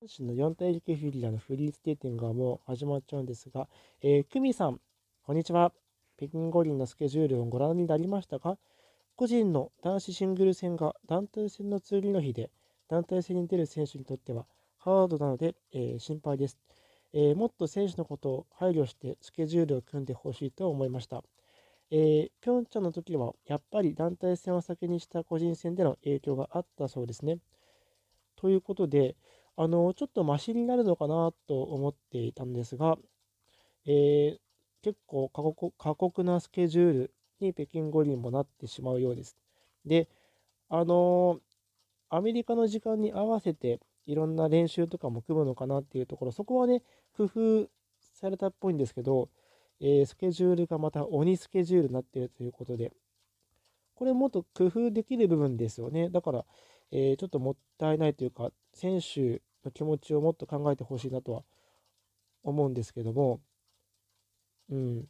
男子の4体力フィギュアのフリースケーティングはもう始まっちゃうんですが、えー、久美さん、こんにちは。北京五輪のスケジュールをご覧になりましたか個人の男子シングル戦が団体戦の通りの日で、団体戦に出る選手にとってはハードなので、えー、心配です、えー、もっと選手のことを配慮してスケジュールを組んでほしいと思いました。えー、ピョンチャンの時はやっぱり団体戦を先にした個人戦での影響があったそうですね。ということで、あの、ちょっとマシになるのかなと思っていたんですが、えー、結構過酷過酷なスケジュールに北京五輪もなってしまうようです。で、あのー、アメリカの時間に合わせていろんな練習とかも組むのかなっていうところ、そこはね、工夫されたっぽいんですけど、えー、スケジュールがまた鬼スケジュールになっているということで、これもっと工夫できる部分ですよね。だから、えー、ちょっともったいないというか、選手気持ちをもっと考えてほしいなとは思うんですけども、うん。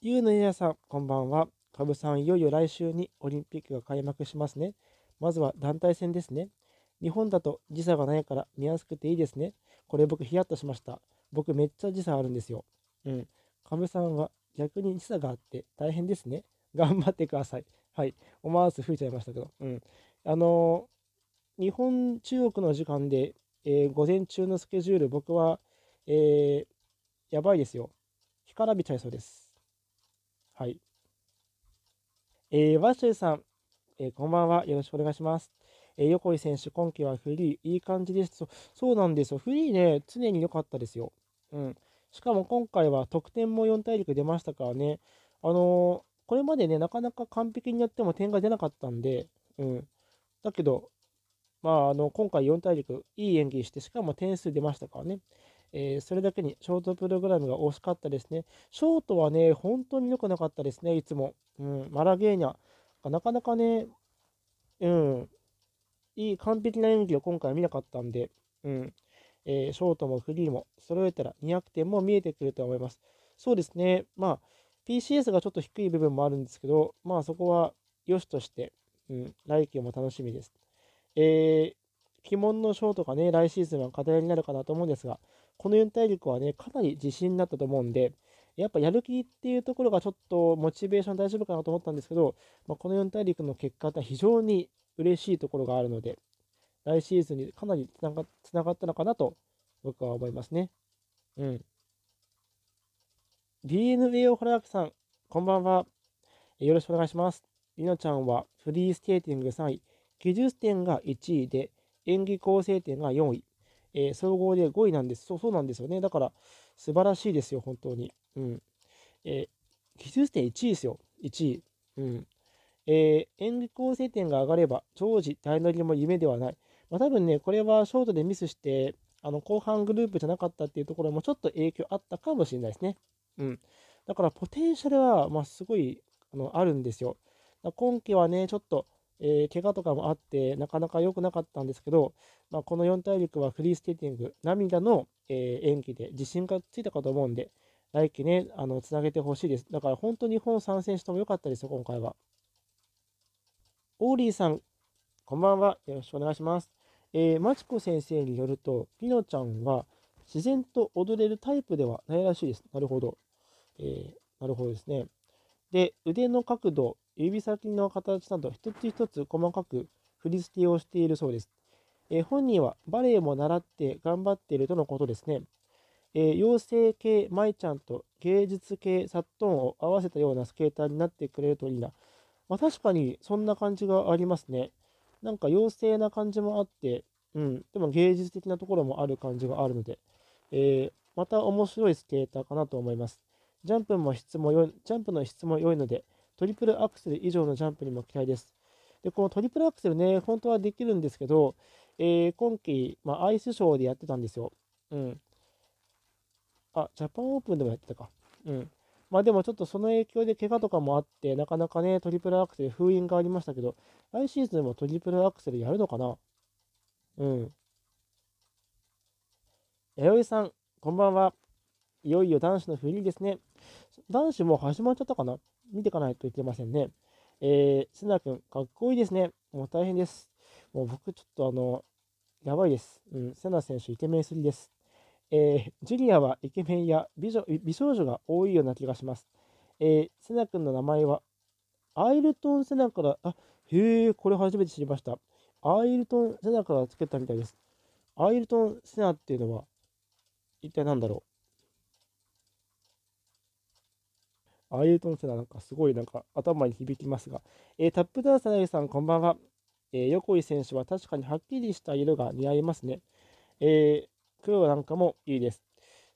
ゆうのゆやさん、こんばんは。かぶさん、いよいよ来週にオリンピックが開幕しますね。まずは団体戦ですね。日本だと時差がないから見やすくていいですね。これ僕ヒヤッとしました。僕めっちゃ時差あるんですよ。うん。かぶさんは逆に時差があって大変ですね。頑張ってください。はい。思わず吹いちゃいましたけど。うん。あのー日本、中国の時間で、えー、午前中のスケジュール、僕は、えー、やばいですよ。干からびちゃいそうです。はい。えー、バシュさん、えー、こんばんは。よろしくお願いします。えー、横井選手、今季はフリー、いい感じですそうなんですよ。フリーね、常に良かったですよ。うん。しかも今回は得点も4大陸出ましたからね。あのー、これまでね、なかなか完璧にやっても点が出なかったんで、うん。だけど、まあ、あの今回4大陸、いい演技して、しかも点数出ましたからね。えー、それだけにショートプログラムが惜しかったですね。ショートはね、本当に良くなかったですね、いつも。うん、マラゲーニャ。なかなかね、うん、いい完璧な演技を今回見なかったんで、うん、えー、ショートもフリーも揃えたら200点も見えてくると思います。そうですね、まあ、PCS がちょっと低い部分もあるんですけど、まあそこは良しとして、うん、来季も楽しみです。えー、鬼門のショーとかね、来シーズンは課題になるかなと思うんですが、この4大陸はね、かなり自信になったと思うんで、やっぱやる気っていうところがちょっとモチベーション大丈夫かなと思ったんですけど、まあ、この4大陸の結果って非常に嬉しいところがあるので、来シーズンにかなりつながつながったのかなと僕は思いますね。うん。DNA を原明さん、こんばんは。よろしくお願いします。りのちゃんはフリースケーティング3位、技術点が1位で、演技構成点が4位、えー、総合で5位なんです。そうそうなんですよね。だから、素晴らしいですよ、本当に。うん。えー、技術点1位ですよ、1位。うん。えー、演技構成点が上がれば、常時、大乗りも夢ではない。まあ、多分ね、これはショートでミスして、あの後半グループじゃなかったっていうところもちょっと影響あったかもしれないですね。うん。だから、ポテンシャルは、まあ、すごいあのあるんですよ。今季はね、ちょっと、えー、怪我とかもあって、なかなか良くなかったんですけど、まあ、この4大陸はフリースケーティング、涙の、えー、演技で自信がついたかと思うんで、来季ね、あの、つなげてほしいです。だから本当に日本参戦しても良かったですよ、今回は。オーリーさん、こんばんは。よろしくお願いします。えー、マチコ先生によると、ピノちゃんは自然と踊れるタイプではないらしいです。なるほど。えー、なるほどですね。で、腕の角度、指先の形など一つ一つ細かく振り付けをしているそうです。え本人はバレエも習って頑張っているとのことですね。え妖精系舞ちゃんと芸術系サットンを合わせたようなスケーターになってくれるといいな。まあ、確かにそんな感じがありますね。なんか妖精な感じもあって、うん、でも芸術的なところもある感じがあるので、えー、また面白いスケーターかなと思います。ジャンプも質も良い、ジャンプの質も良いので、トリプルアクセル以上のジャンプにも期待です。で、このトリプルアクセルね、本当はできるんですけど、えー、今季、まあ、アイスショーでやってたんですよ。うん。あ、ジャパンオープンでもやってたか。うん。まあでもちょっとその影響で怪我とかもあって、なかなかね、トリプルアクセル封印がありましたけど、来シーズンもトリプルアクセルやるのかなうん。弥生さん、こんばんは。いよいよ男子のフリーですね。男子も始まっちゃったかな見ていかないといけませんね。えー、なナ君、かっこいいですね。もう大変です。もう僕、ちょっとあの、やばいです。うん、セナ選手、イケメンすぎです。えー、ジュニアはイケメンや美女美少女が多いような気がします。えー、なナ君の名前は、アイルトン・セナから、あ、へえ、これ初めて知りました。アイルトン・セナからつけたみたいです。アイルトン・セナっていうのは、一体何だろうああいうトンってなんかすごいなんか頭に響きますが、えー、タップダンサーさんこんばんは、えー、横井選手は確かにはっきりした色が似合いますね、えー、黒なんかもいいです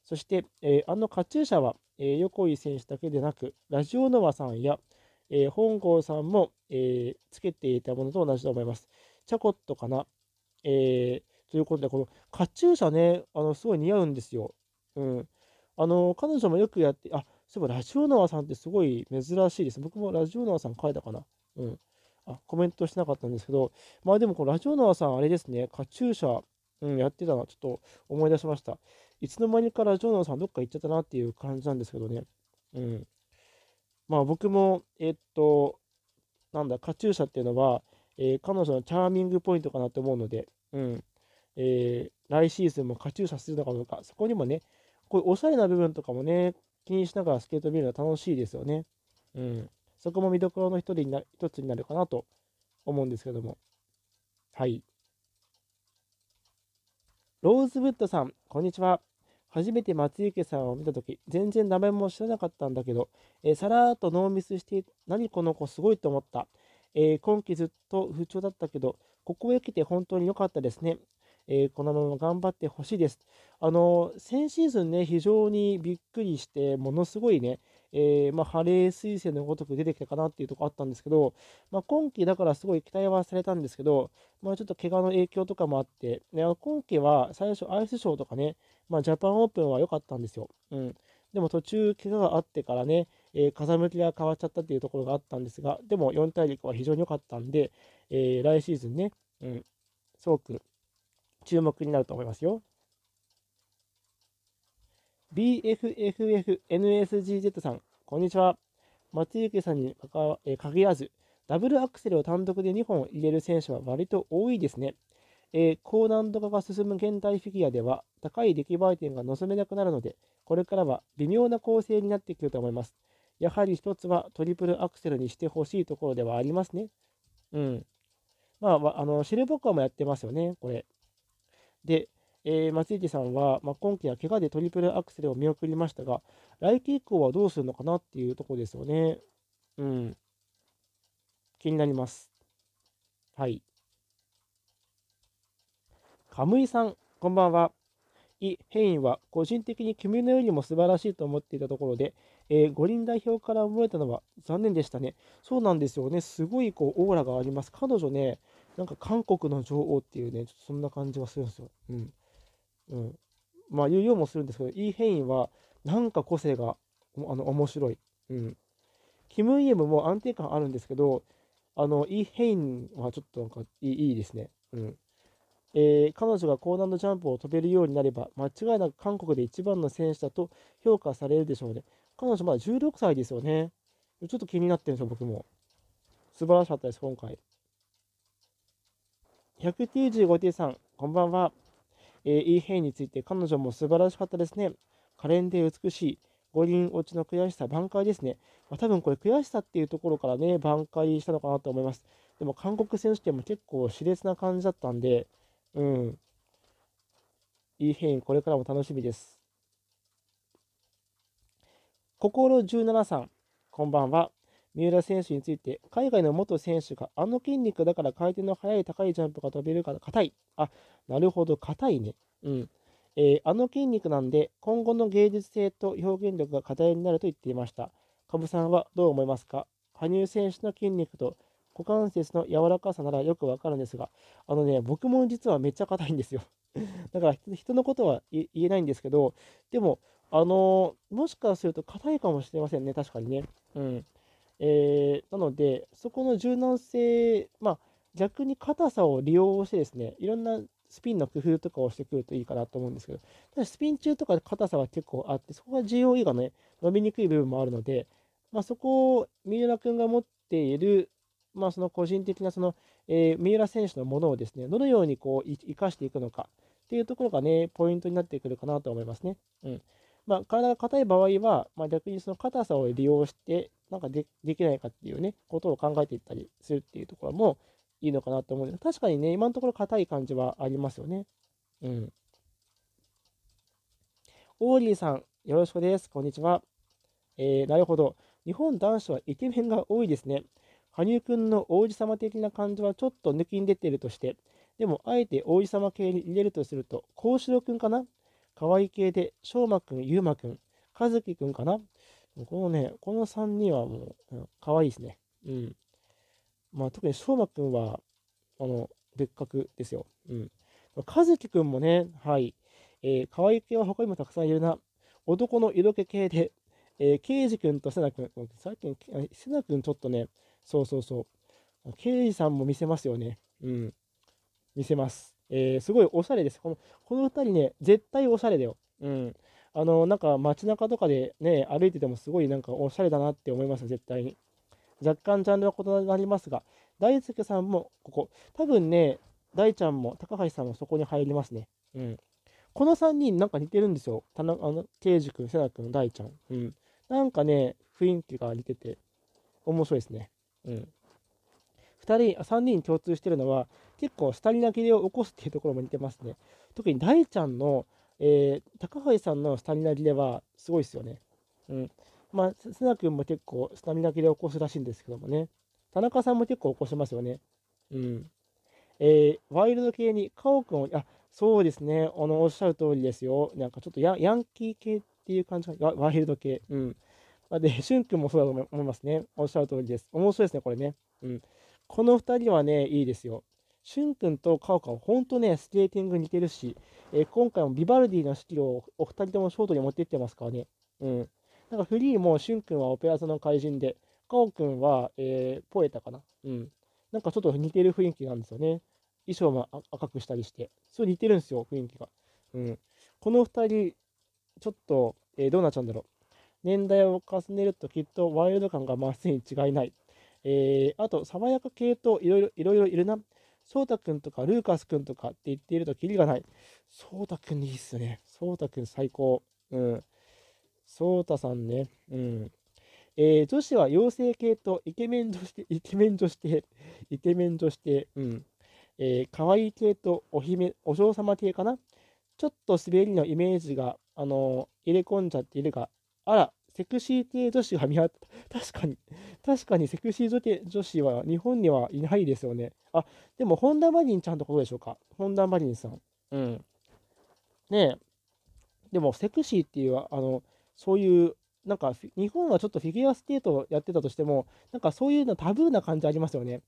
そして、えー、あのカチューシャは、えー、横井選手だけでなくラジオノアさんや、えー、本郷さんも、えー、つけていたものと同じと思いますチャコットかな、えー、ということでこのカチューシャねあのすごい似合うんですようんあの彼女もよくやってあそういえばラジオアさんってすごい珍しいです。僕もラジオアさん書いたかな。うん。あ、コメントしてなかったんですけど、まあでもこのラジオアさん、あれですね、カチューシャ、うん、やってたな、ちょっと思い出しました。いつの間にかラジオ縄さんどっか行っちゃったなっていう感じなんですけどね。うん。まあ僕も、えー、っと、なんだ、カチューシャっていうのは、えー、彼女のチャーミングポイントかなと思うので、うん。えー、来シーズンもカチューシャするのかどうか、そこにもね、こういうおしゃれな部分とかもね、気にしながらスケート見るのは楽しいですよね。うん。そこも見どころの一人にな一つになるかなと思うんですけども。はい。ローズウッドさん、こんにちは。初めて松池さんを見たとき、全然名前も知らなかったんだけど、えー、さらっとノーミスして、何この子すごいと思った。えー、今季ずっと不調だったけど、ここへ来て本当に良かったですね。えー、このまま頑張ってほしいです。あの、先シーズンね、非常にびっくりして、ものすごいね、えー、まあ、ハレー彗星のごとく出てきたかなっていうとこあったんですけど、まあ、今季だからすごい期待はされたんですけど、まあ、ちょっと怪我の影響とかもあって、ね、今季は最初アイスショーとかね、まあ、ジャパンオープンは良かったんですよ。うん。でも途中、怪我があってからね、えー、風向きが変わっちゃったっていうところがあったんですが、でも4大陸は非常に良かったんで、えー、来シーズンね、うん、すごく注目になると思いますよ。BFFFNSGZ さん、こんにちは。松雪さんにかか、え限らず、ダブルアクセルを単独で2本入れる選手は割と多いですね。えー、高難度化が進む現代フィギュアでは、高い出来栄え点が望めなくなるので、これからは微妙な構成になってくると思います。やはり一つはトリプルアクセルにしてほしいところではありますね。うん。まあ、あの、シルボッカーもやってますよね、これ。で、えー、松池さんは、まあ、今季は怪我でトリプルアクセルを見送りましたが、来季以降はどうするのかなっていうところですよね。うん。気になります。はい。カムイさん、こんばんは。イ・ヘインは個人的に君のよりも素晴らしいと思っていたところで、えー、五輪代表から思えたのは残念でしたね。そうなんですよね。すごいこうオーラがあります。彼女ね、なんか韓国の女王っていうね、ちょっとそんな感じがするんですよ。うん。うん。まあ、言うようもするんですけど、イ・ヘインは、なんか個性が、あの、面白い。うん。キム・イエムも安定感あるんですけど、あの、イ・ヘインはちょっとなんかいい、いいですね。うん。えー、彼女が高難度ジャンプを飛べるようになれば、間違いなく韓国で一番の選手だと評価されるでしょうね。彼女まだ16歳ですよね。ちょっと気になってるんですよ、僕も。素晴らしかったです、今回。195手さん、こんばんは。えー、イーヘイについて彼女も素晴らしかったですね。可憐で美しい。五輪落ちの悔しさ、挽回ですね。まあ、多分これ悔しさっていうところからね、挽回したのかなと思います。でも韓国選手権も結構熾烈な感じだったんで、うん。イーヘイン、これからも楽しみです。心17さん、こんばんは。三浦選手について、海外の元選手があの筋肉だから回転の速い高いジャンプが飛べるから硬い。あ、なるほど、硬いね。うん。えー、あの筋肉なんで、今後の芸術性と表現力が課題になると言っていました。カブさんはどう思いますか羽生選手の筋肉と股関節の柔らかさならよくわかるんですが、あのね、僕も実はめっちゃ硬いんですよ。だから人のことは言えないんですけど、でも、あのー、もしかすると硬いかもしれませんね、確かにね。うん。えー、なので、そこの柔軟性、まあ、逆に硬さを利用してですね、いろんなスピンの工夫とかをしてくるといいかなと思うんですけど、ただスピン中とか硬さは結構あって、そこが GOE がね、伸びにくい部分もあるので、まあ、そこを三浦君が持っている、まあ、その個人的なその、えー、三浦選手のものをですね、どのようにこう生かしていくのかっていうところがね、ポイントになってくるかなと思いますね。うんまあ、体が硬い場合は、まあ、逆にその硬さを利用して、なんかできないかっていうね、ことを考えていったりするっていうところもいいのかなと思うんです確かにね、今のところ硬い感じはありますよね。うん。オーリーさん、よろしくです。こんにちは。えー、なるほど。日本男子はイケメンが多いですね。羽生くんの王子様的な感じはちょっと抜きに出てるとして、でもあえて王子様系に入れるとすると、幸四郎くんかな可愛い系で、翔馬くん、優馬くん、和樹くんかなこのね、この3人はもう、可愛いですね。うん。まあ、特に翔馬くんは、あの、別格ですよ。うん。和樹くんもね、はい。えー、可愛い系は他にもたくさんいるな。男の色気系で、えー、刑事くんと瀬名くん、最近、瀬名くんちょっとね、そうそうそう。刑事さんも見せますよね。うん。見せます。えー、すごいおしゃれです。この、この人ね、絶対おしゃれだよ。うん。あの、なんか街中とかでね、歩いててもすごいなんかおしゃれだなって思います、絶対に。若干ジャンルは異なりますが、大輔さんもここ、多分ね、大ちゃんも高橋さんもそこに入りますね。うん。この3人なんか似てるんですよ。田中、あの、圭司君、瀬名君、大ちゃん。うん。なんかね、雰囲気が似てて、面白いですね。うん。2人、3人共通してるのは、結構下に泣きでを起こすっていうところも似てますね。特に大ちゃんのえー、高橋さんのスタミナ切れはすごいですよね。うん。まあ、瀬名君も結構スタミナ切れを起こすらしいんですけどもね。田中さんも結構起こしますよね。うん。えー、ワイルド系に、カオ君を、あ、そうですね。あの、おっしゃる通りですよ。なんかちょっとヤンキー系っていう感じが、ワイルド系。うん。で、しゅんくんもそうだと思いますね。おっしゃる通りです。面白いですね、これね。うん。この2人はね、いいですよ。しゅんくんとカオカオ、本当ね、スケーティング似てるし、えー、今回もビバルディの式をお二人ともショートに持ってってますからね。うん。なんかフリーもしゅんくんはオペラ座の怪人で、カオくんは、えー、ポエタかな。うん。なんかちょっと似てる雰囲気なんですよね。衣装も赤くしたりして。すごい似てるんですよ、雰囲気が。うん。この二人、ちょっと、えー、どうなっちゃうんだろう。年代を重ねるときっとワイルド感が増すに違いない。えー、あと、爽やか系といろいろいるな。そ太たくんとかルーカスくんとかって言っているとキリがない。そうたくんいいっすね。そうたくん最高。うん。そうたさんね。うん。えー、女子は妖精系とイケメンとして、イケメンとして、イケメンとして、うん。えー、可愛い系とお姫、お嬢様系かなちょっと滑りのイメージが、あのー、入れ込んじゃっているが、あら、セクシー系女子は見当 確かに、確かにセクシー女系女子は日本にはいないですよね。あ、でも、本田マリンちゃんってことでしょうか。本田マリンさん。うん。ねえ。でも、セクシーっていう、あの、そういう、なんか、日本はちょっとフィギュアスケートをやってたとしても、なんかそういうのタブーな感じありますよね。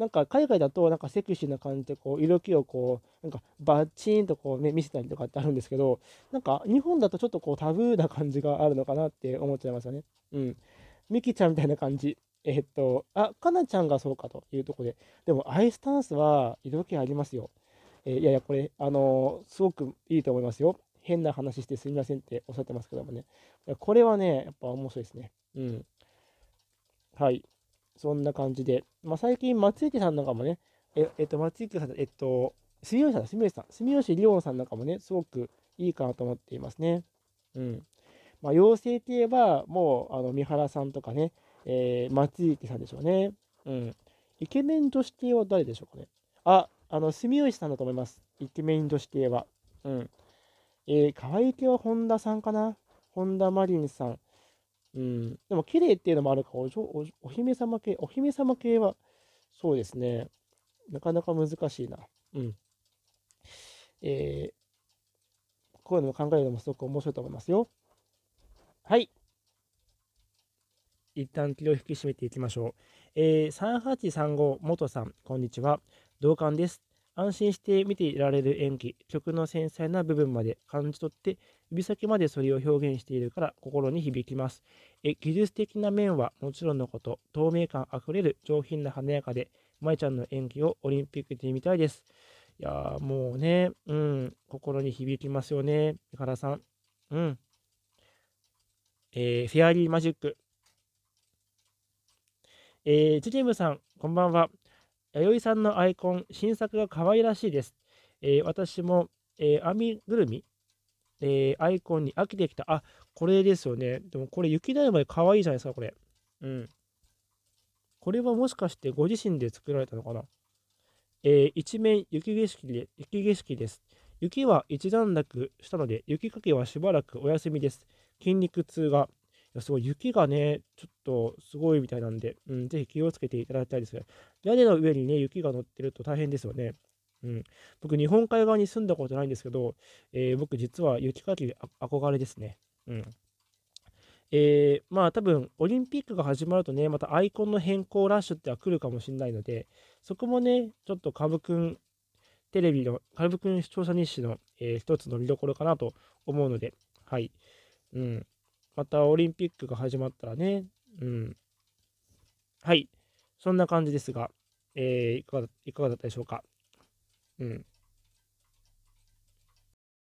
なんか海外だとなんかセクシーな感じでこう色気をこうなんかバッチーンとこう、ね、見せたりとかってあるんですけどなんか日本だとちょっとこうタブーな感じがあるのかなって思っちゃいますよね。うん。ミキちゃんみたいな感じ。えっと、あ、かなちゃんがそうかというとこで。でもアイスタンスは色気ありますよ。えー、いやいや、これ、あのー、すごくいいと思いますよ。変な話してすみませんっておっしゃってますけどもね。これはね、やっぱ面白いですね。うん。はい。そんな感じで、まあ、最近、松池さんなんかもね、え、えっと、松池さん、えっと、住吉さん、住吉さん、住吉りんさんなんかもね、すごくいいかなと思っていますね。うん。まあ、て言えば、もう、あの、三原さんとかね、えー、松池さんでしょうね。うん。イケメン女子系は誰でしょうかね。あ、あの、住吉さんだと思います。イケメン女子系は。うん。えー、可愛い系は本田さんかな。本田マリンさん。うん、でも綺麗っていうのもあるからおおお姫様系、お姫様系はそうですね、なかなか難しいな。うん。えー、こういうのを考えるのもすごく面白いと思いますよ。はい。一旦気を引き締めていきましょう。えー、3835元さん、こんにちは。同感です。安心して見ていられる演技、曲の繊細な部分まで感じ取って、指先までそれを表現しているから心に響きます。え技術的な面はもちろんのこと、透明感あふれる上品な華やかで、舞ちゃんの演技をオリンピックで見たいです。いやもうね、うん、心に響きますよね、三原さん。うん。えー、フェアリーマジック。えー、ジジムさん、こんばんは。弥生さんのアイコン、新作が可愛らしいです。えー、私も、えー、編みぐるみ、えー、アイコンに飽きてきた。あ、これですよね。でもこれ雪だるまで可愛いじゃないですか、これ。うん。これはもしかしてご自身で作られたのかなえー、一面雪景色で雪景色です。雪は一段落したので、雪かきはしばらくお休みです。筋肉痛が。やすごい雪がね、ちょっとすごいみたいなんで、うん、ぜひ気をつけていただきたいです屋根の上にね、雪が乗ってると大変ですよね。うん、僕、日本海側に住んだことないんですけど、えー、僕、実は雪かき憧れですね。うんえー、まあ多分オリンピックが始まるとね、またアイコンの変更ラッシュっては来るかもしれないので、そこもね、ちょっと株くんテレビの、株くん視聴者日誌の、えー、一つの見どころかなと思うので、はい。うん。またオリンピックが始まったらね、うん。はい。そんな感じですが、えー、いかがだったでしょうか。うん。